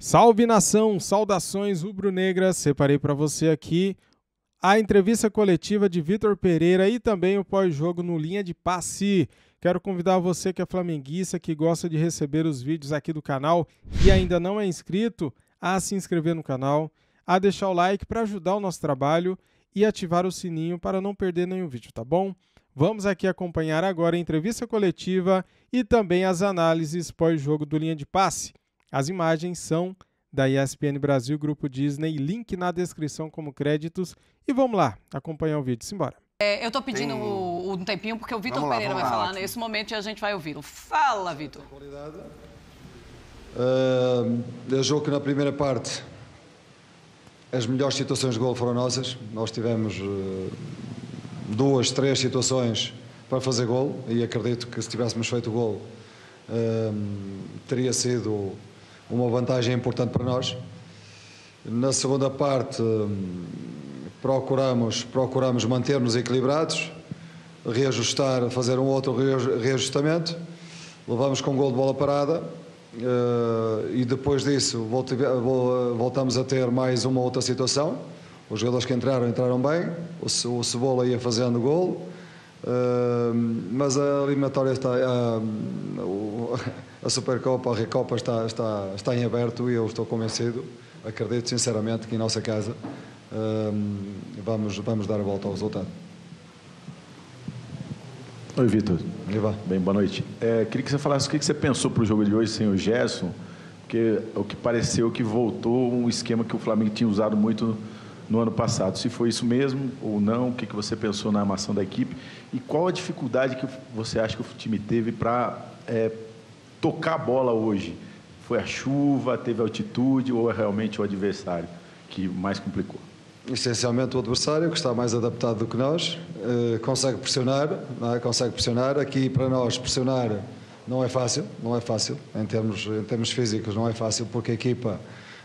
Salve nação, saudações rubro-negras. Separei para você aqui a entrevista coletiva de Vitor Pereira e também o pós-jogo no Linha de Passe. Quero convidar você que é flamenguista, que gosta de receber os vídeos aqui do canal e ainda não é inscrito, a se inscrever no canal, a deixar o like para ajudar o nosso trabalho e ativar o sininho para não perder nenhum vídeo, tá bom? Vamos aqui acompanhar agora a entrevista coletiva e também as análises pós-jogo do Linha de Passe. As imagens são da ESPN Brasil, Grupo Disney, link na descrição como créditos. E vamos lá, acompanhar o vídeo, simbora. É, eu estou pedindo Tem... o, um tempinho porque o Vitor Pereira vai lá, falar nesse né? momento e a gente vai ouvi-lo. Fala, Vitor. Uh, eu jogo que na primeira parte as melhores situações de gol foram nossas. Nós tivemos uh, duas, três situações para fazer gol e acredito que se tivéssemos feito gol uh, teria sido uma vantagem importante para nós. Na segunda parte, procuramos, procuramos manter-nos equilibrados, reajustar, fazer um outro reajustamento. Levamos com um gol de bola parada eh, e depois disso voltamos a ter mais uma outra situação. Os jogadores que entraram, entraram bem. O Cebola ia fazendo gol. Eh, mas a eliminatória está. A, eh, a Supercopa, a Recopa está, está, está em aberto e eu estou convencido, acredito sinceramente que em nossa casa hum, vamos, vamos dar a volta ao resultado. Oi, Vitor. Bem, boa noite. É, queria que você falasse o que você pensou para o jogo de hoje sem o Gerson, porque o que pareceu que voltou um esquema que o Flamengo tinha usado muito no ano passado. Se foi isso mesmo ou não, o que você pensou na armação da equipe e qual a dificuldade que você acha que o time teve para é, tocar a bola hoje? Foi a chuva, teve altitude ou é realmente o adversário que mais complicou? Essencialmente o adversário, que está mais adaptado do que nós, eh, consegue pressionar, é? consegue pressionar. Aqui para nós pressionar não é fácil, não é fácil, em termos, em termos físicos não é fácil, porque a equipa,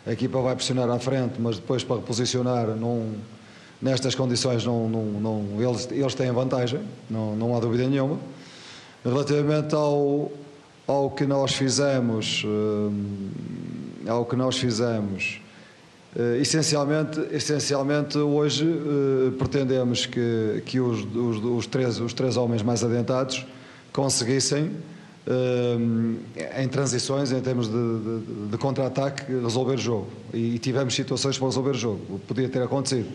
a equipa vai pressionar à frente, mas depois para reposicionar não nestas condições não, não, não, eles, eles têm vantagem, não, não há dúvida nenhuma. Relativamente ao, ao que nós fizemos, eh, ao que nós fizemos. Eh, essencialmente, essencialmente hoje eh, pretendemos que, que os, os, os, três, os três homens mais adiantados conseguissem, em transições, em termos de, de, de contra-ataque, resolver o jogo. E, tivemos situações para resolver o jogo, podia ter acontecido.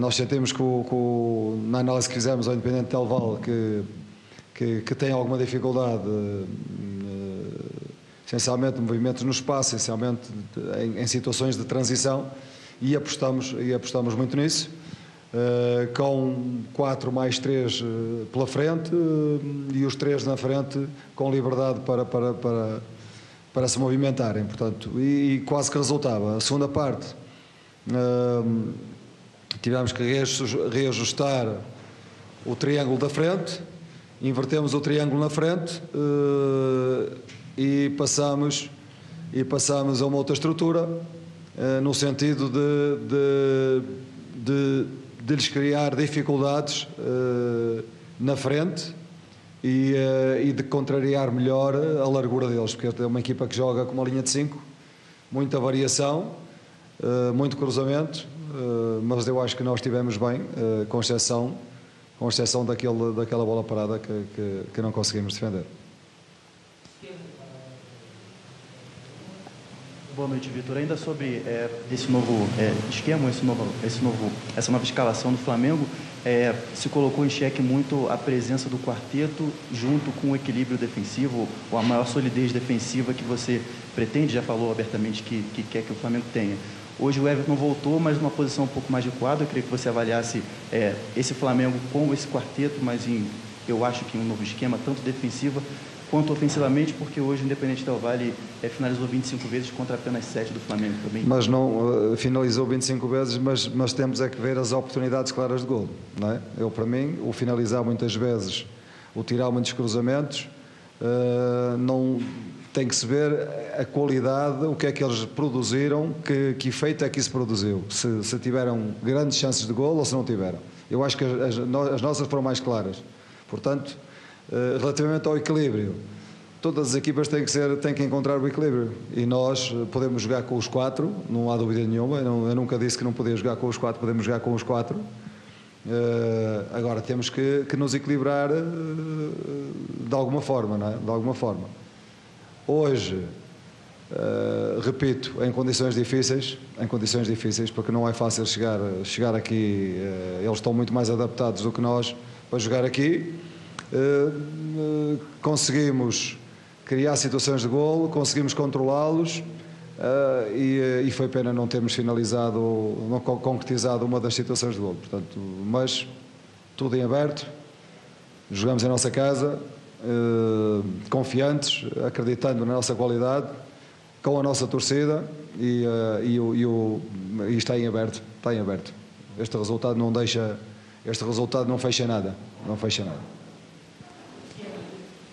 Nós sentimos que, o, que o, na análise que fizemos ao Independente Telval que que, que têm alguma dificuldade, eh, essencialmente movimentos no espaço, essencialmente em, em situações de transição, e apostamos, e apostamos muito nisso. Uh, com 4 mais 3 uh, eh, pela frente uh, e os três na frente com liberdade para, para, para, para se movimentarem. Portanto, e, e quase que resultava. A segunda parte tivemos que reajustar o triângulo da frente invertemos o triângulo na frente eh, e passamos e passamos a uma outra estrutura eh, no sentido de, de, de, de lhes criar dificuldades eh, na frente e, e, de contrariar melhor a largura deles, porque é uma equipa que joga com uma linha de 5, muita variação, muito cruzamento, mas eu acho que nós estivemos bem, com exceção com exceção daquele, daquela bola parada que, que, que não conseguimos defender. Boa noite, Vitor. Ainda sobre é, esse novo é, esquema, esse novo, esse novo, essa nova escalação do Flamengo, é, se colocou em xeque muito a presença do quarteto junto com o equilíbrio defensivo, ou a maior solidez defensiva que você pretende, já falou abertamente que, que quer que o Flamengo tenha. Hoje o Everton voltou, mas numa posição um pouco mais adequada. Eu queria que você avaliasse é, esse Flamengo com esse quarteto, mas em, eu acho que em um novo esquema, tanto defensiva quanto ofensivamente, porque hoje o Independente Del Vale é, finalizou 25 vezes contra apenas 7 do Flamengo também. Mas não uh, finalizou 25 vezes, mas, mas temos é que ver as oportunidades claras de gol. Não é? Eu, para mim, o finalizar muitas vezes, o tirar muitos cruzamentos, uh, não tem que se ver a qualidade, o que é que eles produziram, que, que efeito é que isso produziu, se, se tiveram grandes chances de gol ou se não tiveram. Eu acho que as, as nossas foram mais claras. Portanto, eh, relativamente ao equilíbrio, todas as equipas têm que, ser, têm que encontrar o equilíbrio. E nós eh, podemos jogar com os quatro, não há dúvida nenhuma. Eu, não, eu nunca disse que não podia jogar com os quatro, podemos jogar com os quatro. Uh, agora temos que, que nos equilibrar uh, de alguma forma, não é? De alguma forma hoje, uh, repito, em condições difíceis, em condições difíceis, porque não é fácil chegar, chegar aqui, uh, eles estão muito mais adaptados do que nós para jogar aqui. Uh, conseguimos criar situações de golo, conseguimos controlá-los. Uh, e, e, foi pena não termos finalizado, não concretizado uma das situações de gol. Portanto, mas tudo em aberto, jogamos em nossa casa, eh, confiantes, acreditando na nossa qualidade, com a nossa torcida e, eh, e, o, e, o, e está em aberto, está em aberto. Este resultado não deixa, este resultado não fecha nada, não fecha nada.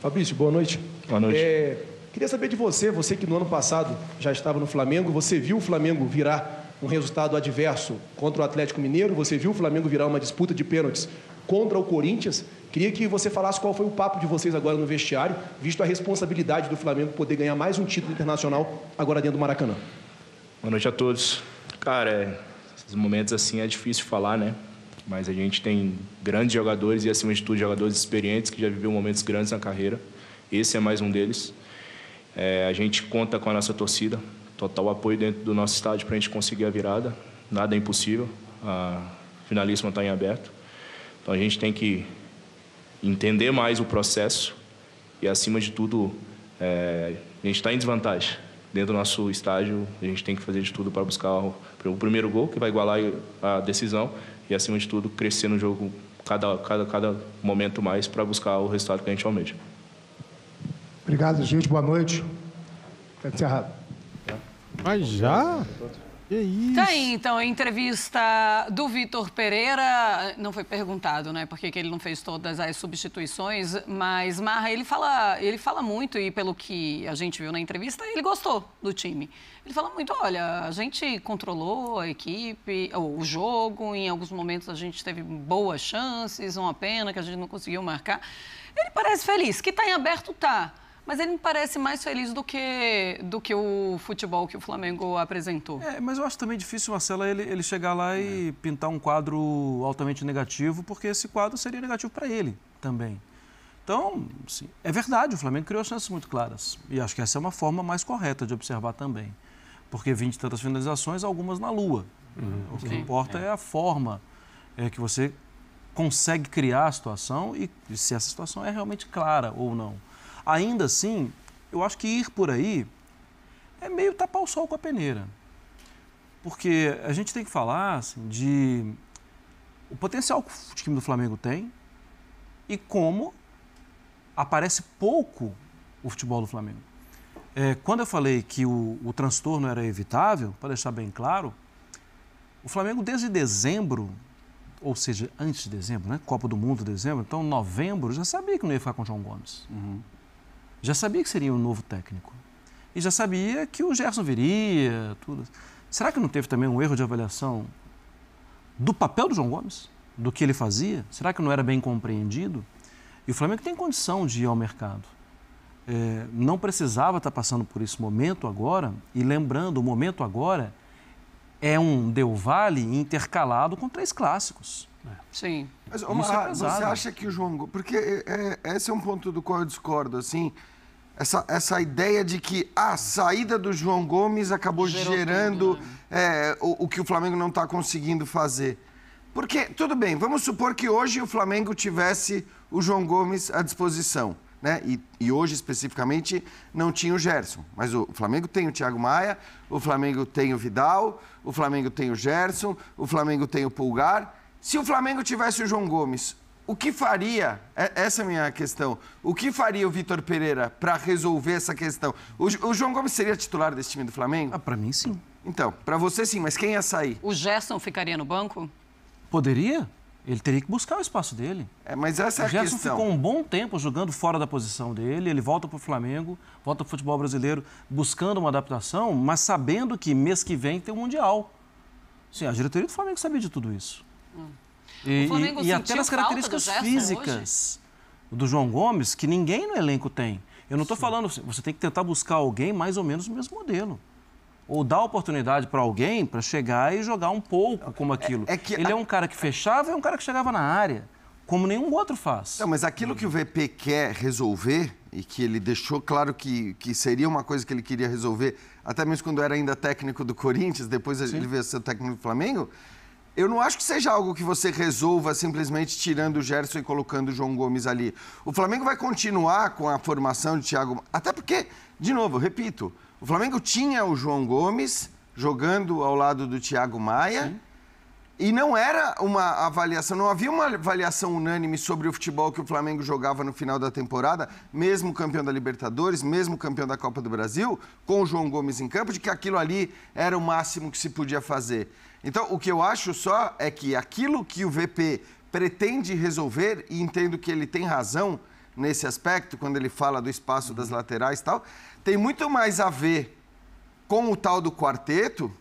Fabrício, boa noite. Boa noite. É, queria saber de você, você que no ano passado já estava no Flamengo, você viu o Flamengo virar um resultado adverso contra o Atlético Mineiro, você viu o Flamengo virar uma disputa de pênaltis contra o Corinthians. Queria que você falasse qual foi o papo de vocês agora no vestiário, visto a responsabilidade do Flamengo poder ganhar mais um título internacional agora dentro do Maracanã. Boa noite a todos. Cara, é, esses momentos assim é difícil falar, né? Mas a gente tem grandes jogadores e, acima de tudo, jogadores experientes que já viveram momentos grandes na carreira. Esse é mais um deles. É, a gente conta com a nossa torcida, total apoio dentro do nosso estádio para a gente conseguir a virada. Nada é impossível. A finalíssima está em aberto. Então a gente tem que entender mais o processo e, acima de tudo, é, a gente está em desvantagem. Dentro do nosso estágio, a gente tem que fazer de tudo para buscar o, o primeiro gol, que vai igualar a decisão, e, acima de tudo, crescer no jogo cada, cada, cada momento mais para buscar o resultado que a gente almeja. Obrigado, gente. Boa noite. Está encerrado. Mas já? Que isso? Tá aí, então, a entrevista do Vitor Pereira. Não foi perguntado, né? Porque ele não fez todas as substituições, mas Marra, ele fala, ele fala muito, e pelo que a gente viu na entrevista, ele gostou do time. Ele fala muito, olha, a gente controlou a equipe, o jogo, em alguns momentos a gente teve boas chances, uma pena que a gente não conseguiu marcar. Ele parece feliz. Que tá em aberto, tá. Mas ele me parece mais feliz do que, do que o futebol que o Flamengo apresentou. É, mas eu acho também difícil, Marcelo ele, ele chegar lá é. e pintar um quadro altamente negativo, porque esse quadro seria negativo para ele também. Então, assim, é verdade, o Flamengo criou chances muito claras. E acho que essa é uma forma mais correta de observar também. Porque 20 e tantas finalizações, algumas na lua. Uhum. O que Sim. importa é. é. a forma é, que você consegue criar a situação e se essa situação é realmente clara ou não ainda assim, eu acho que ir por aí é meio tapar o sol com a peneira. Porque a gente tem que falar assim, de o potencial que o time do Flamengo tem e como aparece pouco o futebol do Flamengo. É, quando eu falei que o, o transtorno era evitável, para deixar bem claro, o Flamengo desde dezembro, ou seja, antes de dezembro, né? Copa do Mundo, dezembro, então novembro, já sabia que não ia ficar com o João Gomes. Uhum já sabia que seria um novo técnico. E já sabia que o Gerson viria, tudo. Será que não teve também um erro de avaliação do papel do João Gomes? Do que ele fazia? Será que não era bem compreendido? E o Flamengo tem condição de ir ao mercado. É, não precisava estar tá passando por esse momento agora. E lembrando, o momento agora é um Del Valle intercalado com três clássicos. Né? Sim. Mas, Omar, é ah, você acha que o João... Porque é, é, esse é um ponto do qual eu discordo, assim... Essa, essa ideia de que ah, a saída do João Gomes acabou Gerou gerando tudo, né? é, o, o que o Flamengo não está conseguindo fazer. Porque, tudo bem, vamos supor que hoje o Flamengo tivesse o João Gomes à disposição né? E, e, hoje, especificamente, não tinha o Gerson. Mas o Flamengo tem o Thiago Maia, o Flamengo tem o Vidal, o Flamengo tem o Gerson, o Flamengo tem o Pulgar. Se o Flamengo tivesse o João Gomes, o que faria? É, essa é a minha questão. O que faria o Vitor Pereira para resolver essa questão? O, o, João Gomes seria titular desse time do Flamengo? Ah, para mim, sim. Então, para você, sim. Mas quem ia sair? O Gerson ficaria no banco? Poderia? Ele teria que buscar o espaço dele. É, mas essa é a Gerson questão. ficou um bom tempo jogando fora da posição dele. Ele volta para o Flamengo, volta para o futebol brasileiro, buscando uma adaptação, mas sabendo que mês que vem tem o um Mundial. Sim, a diretoria do Flamengo sabia de tudo isso. Hum. E, e, e até nas características físicas hoje? do João Gomes, que ninguém no elenco tem. Eu não estou falando, você tem que tentar buscar alguém mais ou menos no mesmo modelo ou dar oportunidade para alguém para chegar e jogar um pouco como aquilo. É, é que... Ele é um cara que fechava e é um cara que chegava na área, como nenhum outro faz. Não, mas aquilo que o VP quer resolver e que ele deixou claro que, que seria uma coisa que ele queria resolver, até mesmo quando era ainda técnico do Corinthians, depois Sim. ele veio ser técnico do Flamengo, eu não acho que seja algo que você resolva simplesmente tirando o Gerson e colocando o João Gomes ali. O Flamengo vai continuar com a formação de Thiago, até porque, de novo, repito, o Flamengo tinha o João Gomes jogando ao lado do Thiago Maia. Sim. E não era uma avaliação, não havia uma avaliação unânime sobre o futebol que o Flamengo jogava no final da temporada, mesmo campeão da Libertadores, mesmo campeão da Copa do Brasil, com o João Gomes em campo, de que aquilo ali era o máximo que se podia fazer. Então, o que eu acho só é que aquilo que o VP pretende resolver, e entendo que ele tem razão, nesse aspecto, quando ele fala do espaço das laterais e tal, tem muito mais a ver com o tal do quarteto,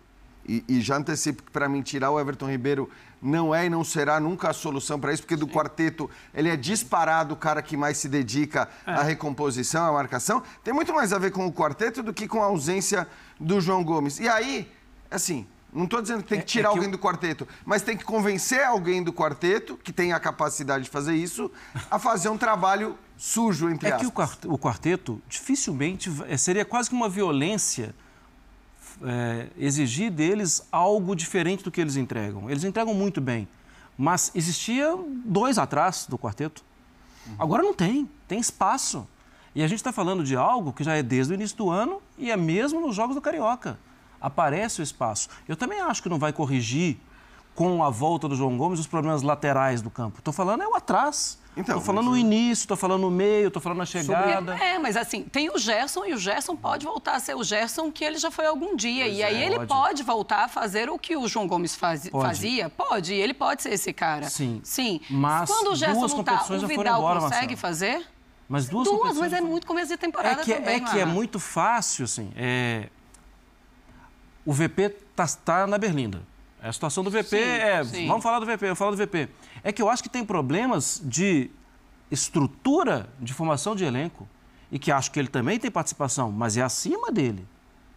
e, e já antecipo que para mim tirar o Everton Ribeiro não é e não será nunca a solução para isso, porque do Sim. quarteto ele é disparado o cara que mais se dedica é. à recomposição, à marcação. Tem muito mais a ver com o quarteto do que com a ausência do João Gomes. E aí, assim, não estou dizendo que tem que tirar é, é que alguém eu... do quarteto, mas tem que convencer alguém do quarteto, que tem a capacidade de fazer isso, a fazer um trabalho sujo, entre é aspas. É que o quarteto dificilmente, é, seria quase que uma violência é, exigir deles algo diferente do que eles entregam. Eles entregam muito bem, mas existia dois atrás do quarteto. Uhum. Agora não tem, tem espaço. E a gente está falando de algo que já é desde o início do ano e é mesmo nos Jogos do Carioca aparece o espaço. Eu também acho que não vai corrigir com a volta do João Gomes os problemas laterais do campo. Estou falando é o atrás. Então, falando mas... o início, estou falando o meio, estou falando a chegada. Sobre... É, mas assim, tem o Gerson e o Gerson pode voltar a ser o Gerson que ele já foi algum dia. Pois e é, aí ele pode. voltar a fazer o que o João Gomes faz... pode. fazia? Pode, ele pode ser esse cara. Sim. Sim. Mas quando o Gerson não está, o Vidal embora, consegue Marcelo. fazer? Mas duas, duas mas é muito começo de temporada é que, é, também. É que é muito fácil, assim. É o VP está tá na berlinda. A situação do VP sim, é. Sim. Vamos falar do VP, eu falo do VP. É que eu acho que tem problemas de estrutura de formação de elenco e que acho que ele também tem participação, mas é acima dele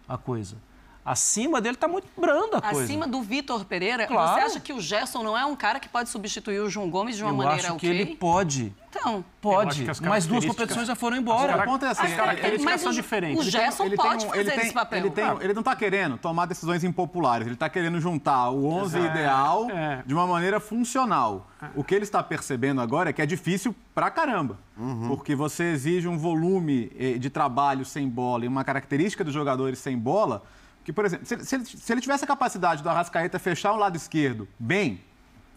a coisa. Acima dele está muito branda a coisa. Acima do Vitor Pereira, claro. você acha que o Gerson não é um cara que pode substituir o João Gomes de uma eu maneira acho que ele pode. Então, pode, mas duas competições já foram embora. Cara... O é assim, as características são diferentes. O Gerson ele tem, pode ele fazer tem, esse papel. Ele, tem, ah. ele não está querendo tomar decisões impopulares, ele está querendo juntar o 11 é, ideal é. de uma maneira funcional. É. O que ele está percebendo agora é que é difícil pra caramba, uhum. porque você exige um volume eh, de trabalho sem bola e uma característica dos jogadores sem bola que, por exemplo, se, se, ele, se ele tivesse a capacidade do Arrascaeta fechar o lado esquerdo bem,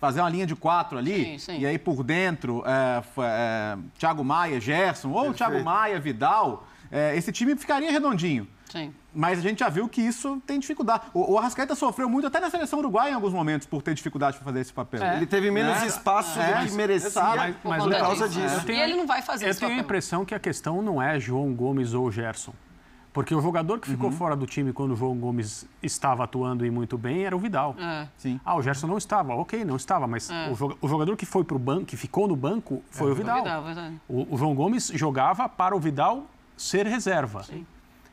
fazer uma linha de quatro ali, sim, sim. e aí por dentro, é, é, Thiago Maia, Gerson, ou Perfeito. Thiago Maia, Vidal, é, esse time ficaria redondinho. Sim. Mas a gente já viu que isso tem dificuldade. O, o Arrascaeta sofreu muito, até na seleção uruguaia, em alguns momentos, por ter dificuldade para fazer esse papel. É. Ele teve menos é. espaço do é. que merecia mas, mas por, causa disso. disso. Tenho, e ele não vai fazer isso Eu tenho papel. a impressão que a questão não é João Gomes ou Gerson. Porque o jogador que ficou uhum. fora do time quando o João Gomes estava atuando e muito bem era o Vidal. É. Sim. Ah, o Gerson não estava. Ok, não estava, mas é. o, jogador que foi para o banco, que ficou no banco, foi é. o Vidal. O, Vidal o, o, João Gomes jogava para o Vidal ser reserva. Sim.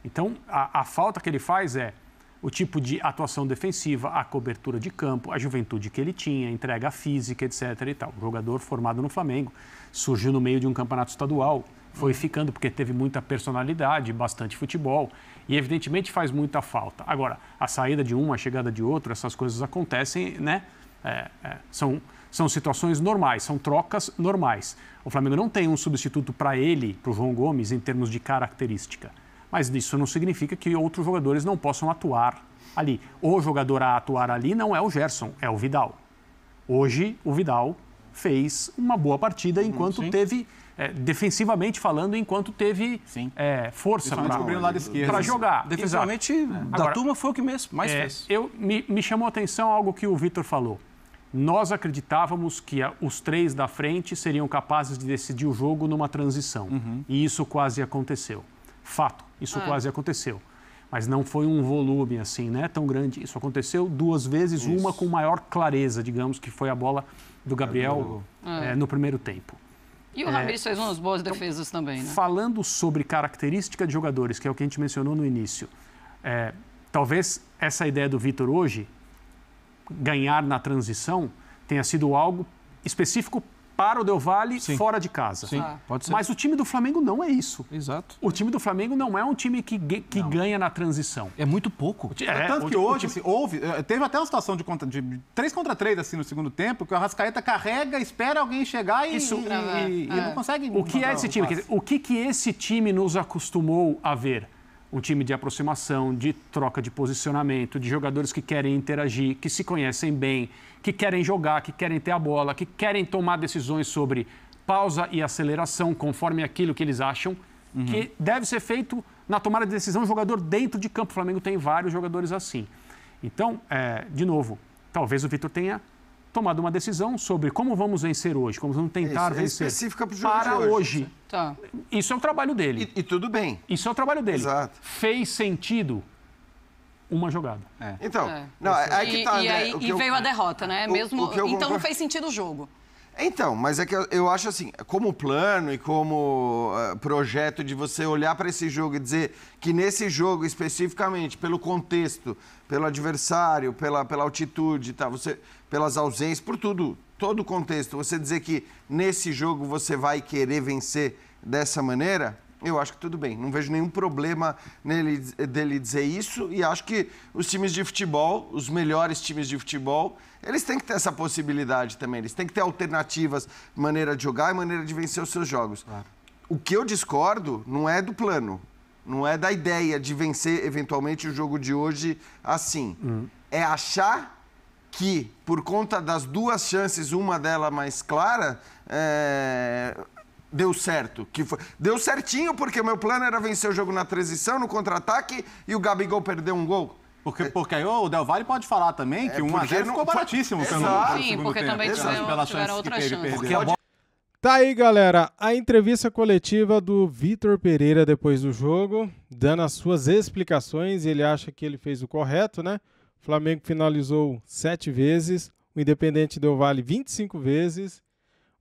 Então, a, a falta que ele faz é o tipo de atuação defensiva, a cobertura de campo, a juventude que ele tinha, entrega física, etc. E tal. O jogador formado no Flamengo surgiu no meio de um campeonato estadual foi ficando porque teve muita personalidade, bastante futebol e evidentemente faz muita falta. Agora, a saída de um a chegada de outro essas coisas acontecem, né? É, é, são, são situações normais, são trocas normais. O Flamengo não tem um substituto para ele, para o João Gomes, em termos de característica. Mas isso não significa que outros jogadores não possam atuar ali. O jogador a atuar ali não é o Gerson, é o Vidal. Hoje, o Vidal fez uma boa partida uhum, enquanto teve é, defensivamente falando, enquanto teve é, força para jogar. Defensivamente, da Agora, turma foi o que mesmo, mais é, fez. Eu, me, me chamou a atenção algo que o Vitor falou. Nós acreditávamos que a, os três da frente seriam capazes de decidir o jogo numa transição. Uhum. E isso quase aconteceu. Fato, isso ah. quase aconteceu. Mas não foi um volume assim, né? Tão grande. Isso aconteceu duas vezes, isso. uma com maior clareza, digamos, que foi a bola do Gabriel é, no primeiro tempo. E o é, Ramires fez umas boas então, defesas então, também, né? Falando sobre característica de jogadores, que é o que a gente mencionou no início, é, talvez essa ideia do Vitor hoje, ganhar na transição, tenha sido algo específico para o Del Valle Sim. fora de casa. Sim, ah. pode ser. Mas o time do Flamengo não é isso. Exato. O time do Flamengo não é um time que, que ganha na transição. É muito pouco. É, Tanto que hoje, time... houve, eh, teve até uma situação de, contra, de 3 contra 3 assim, no segundo tempo, que o Arrascaeta carrega, espera alguém chegar e, isso, e, e, é. e não é. consegue... O que é esse time? Dizer, o que, que esse time nos acostumou a ver? um time de aproximação, de troca de posicionamento, de jogadores que querem interagir, que se conhecem bem, que querem jogar, que querem ter a bola, que querem tomar decisões sobre pausa e aceleração conforme aquilo que eles acham uhum. que deve ser feito na tomada de decisão jogador dentro de campo. O Flamengo tem vários jogadores assim. Então, é, de novo, talvez o Vitor tenha tomado uma decisão sobre como vamos vencer hoje, como vamos tentar Isso, é vencer. É específica o jogo para hoje. hoje. Tá. Isso é o trabalho dele. E, e, tudo bem. Isso é o trabalho dele. Exato. Fez sentido uma jogada. É. Então, é. Não, é, é que tá, e, né, e aí, e veio a derrota, né? O, Mesmo, o então não fez sentido o jogo. Então, mas é que eu, eu acho assim, como plano e como uh, projeto de você olhar para esse jogo e dizer que nesse jogo especificamente, pelo contexto, pelo adversário, pela, pela altitude, tá, você, pelas ausências, por tudo, todo o contexto, você dizer que nesse jogo você vai querer vencer dessa maneira, eu acho que tudo bem. Não vejo nenhum problema nele, dele dizer isso. E acho que os times de futebol, os melhores times de futebol, eles têm que ter essa possibilidade também. Eles têm que ter alternativas, maneira de jogar e maneira de vencer os seus jogos. Claro. O que eu discordo não é do plano. Não é da ideia de vencer eventualmente o jogo de hoje assim. Hum. É achar que, por conta das duas chances, uma dela mais clara, é deu certo. Que foi... Deu certinho porque meu plano era vencer o jogo na transição, no contra-ataque e o Gabigol perdeu um gol. Porque, é. porque aí o Del Valle pode falar também é, que é 1x0 ficou baratíssimo. Foi... Exato. Sim, porque também Exato. tiveram, Pelas outra chance. Porque Tá aí, galera, a entrevista coletiva do Vitor Pereira depois do jogo, dando as suas explicações. Ele acha que ele fez o correto, né? O Flamengo finalizou sete vezes, o Independente Del Vale 25 vezes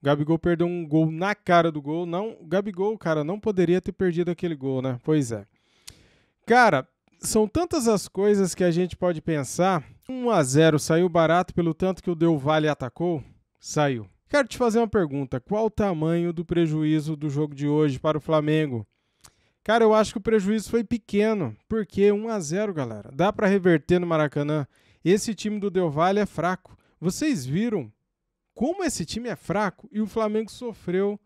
o Gabigol perdeu um gol na cara do gol. Não, o Gabigol, cara, não poderia ter perdido aquele gol, né? Pois é. Cara, são tantas as coisas que a gente pode pensar. 1 a 0 saiu barato pelo tanto que o Del Valle atacou? Saiu. Quero te fazer uma pergunta. Qual o tamanho do prejuízo do jogo de hoje para o Flamengo? Cara, eu acho que o prejuízo foi pequeno, porque 1 a 0, galera. Dá para reverter no Maracanã. Esse time do Del Valle é fraco. Vocês viram como esse time é fraco e o Flamengo sofreu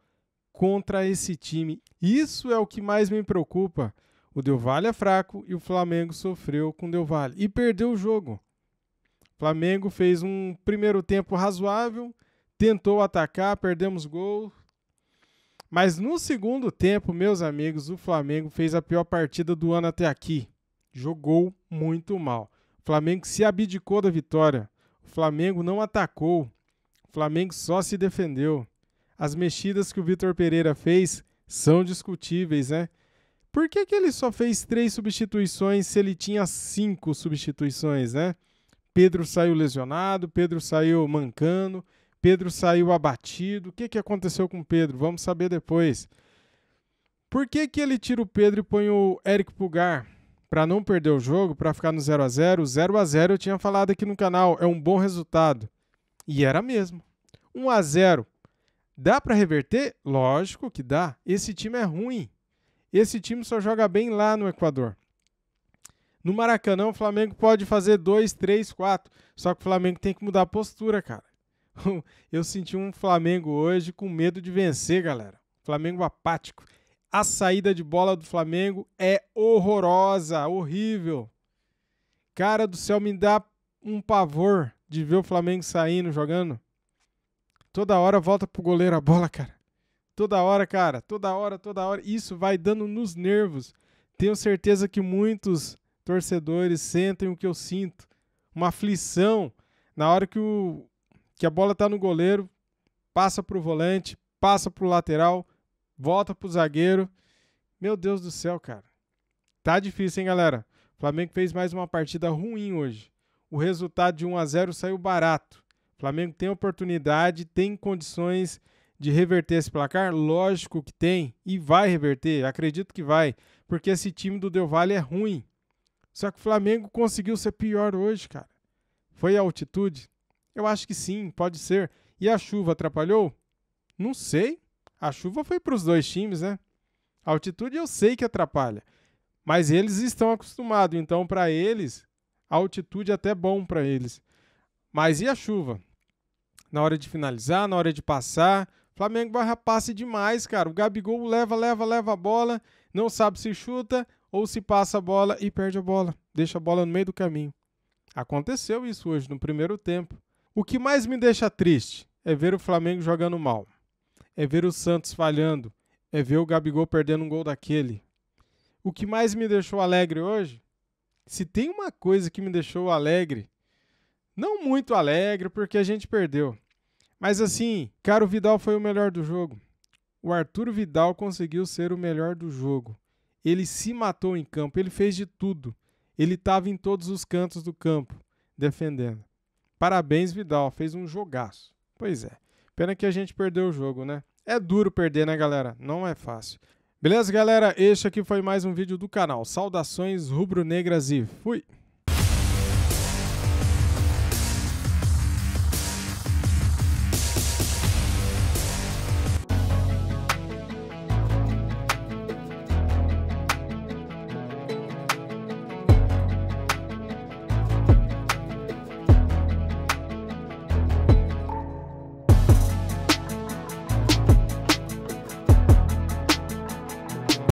contra esse time. Isso é o que mais me preocupa. O Del Valle é fraco e o Flamengo sofreu com o Del Valle e perdeu o jogo. O Flamengo fez um primeiro tempo razoável, tentou atacar, perdemos gol. Mas no segundo tempo, meus amigos, o Flamengo fez a pior partida do ano até aqui. Jogou muito mal. O Flamengo se abdicou da vitória. O Flamengo não atacou. Flamengo só se defendeu. As mexidas que o Vitor Pereira fez são discutíveis, né? Por que, que ele só fez três substituições se ele tinha cinco substituições, né? Pedro saiu lesionado, Pedro saiu mancando, Pedro saiu abatido. O que, que aconteceu com Pedro? Vamos saber depois. Por que, que ele tira o Pedro e põe o Eric Pugar? Para não perder o jogo, para ficar no 0 a 0 0 a 0 eu tinha falado aqui no canal, é um bom resultado. E era mesmo. 1 a 0. Dá para reverter? Lógico que dá. Esse time é ruim. Esse time só joga bem lá no Equador. No Maracanã, o Flamengo pode fazer 2, 3, 4. Só que o Flamengo tem que mudar a postura, cara. Eu senti um Flamengo hoje com medo de vencer, galera. Flamengo apático. A saída de bola do Flamengo é horrorosa, horrível. Cara do céu, me dá um pavor de ver o Flamengo saindo, jogando. Toda hora volta pro goleiro a bola, cara. Toda hora, cara. Toda hora, toda hora. Isso vai dando nos nervos. Tenho certeza que muitos torcedores sentem o que eu sinto. Uma aflição na hora que, o, que a bola tá no goleiro, passa pro volante, passa pro lateral, volta pro zagueiro. Meu Deus do céu, cara. Tá difícil, hein, galera? O Flamengo fez mais uma partida ruim hoje o resultado de 1 a 0 saiu barato. O Flamengo tem oportunidade, tem condições de reverter esse placar? Lógico que tem e vai reverter, acredito que vai, porque esse time do Del Valle é ruim. Só que o Flamengo conseguiu ser pior hoje, cara. Foi a altitude? Eu acho que sim, pode ser. E a chuva atrapalhou? Não sei. A chuva foi para os dois times, né? A altitude eu sei que atrapalha, mas eles estão acostumados, então para eles a altitude é até bom para eles. Mas e a chuva? Na hora de finalizar, na hora de passar, Flamengo barra passe demais, cara. O Gabigol leva, leva, leva a bola, não sabe se chuta ou se passa a bola e perde a bola, deixa a bola no meio do caminho. Aconteceu isso hoje no primeiro tempo. O que mais me deixa triste é ver o Flamengo jogando mal, é ver o Santos falhando, é ver o Gabigol perdendo um gol daquele. O que mais me deixou alegre hoje se tem uma coisa que me deixou alegre, não muito alegre porque a gente perdeu, mas assim, cara, o Vidal foi o melhor do jogo. O Arthur Vidal conseguiu ser o melhor do jogo. Ele se matou em campo, ele fez de tudo. Ele estava em todos os cantos do campo, defendendo. Parabéns, Vidal, fez um jogaço. Pois é. Pena que a gente perdeu o jogo, né? É duro perder, né, galera? Não é fácil. Beleza, galera? Este aqui foi mais um vídeo do canal. Saudações rubro-negras e fui!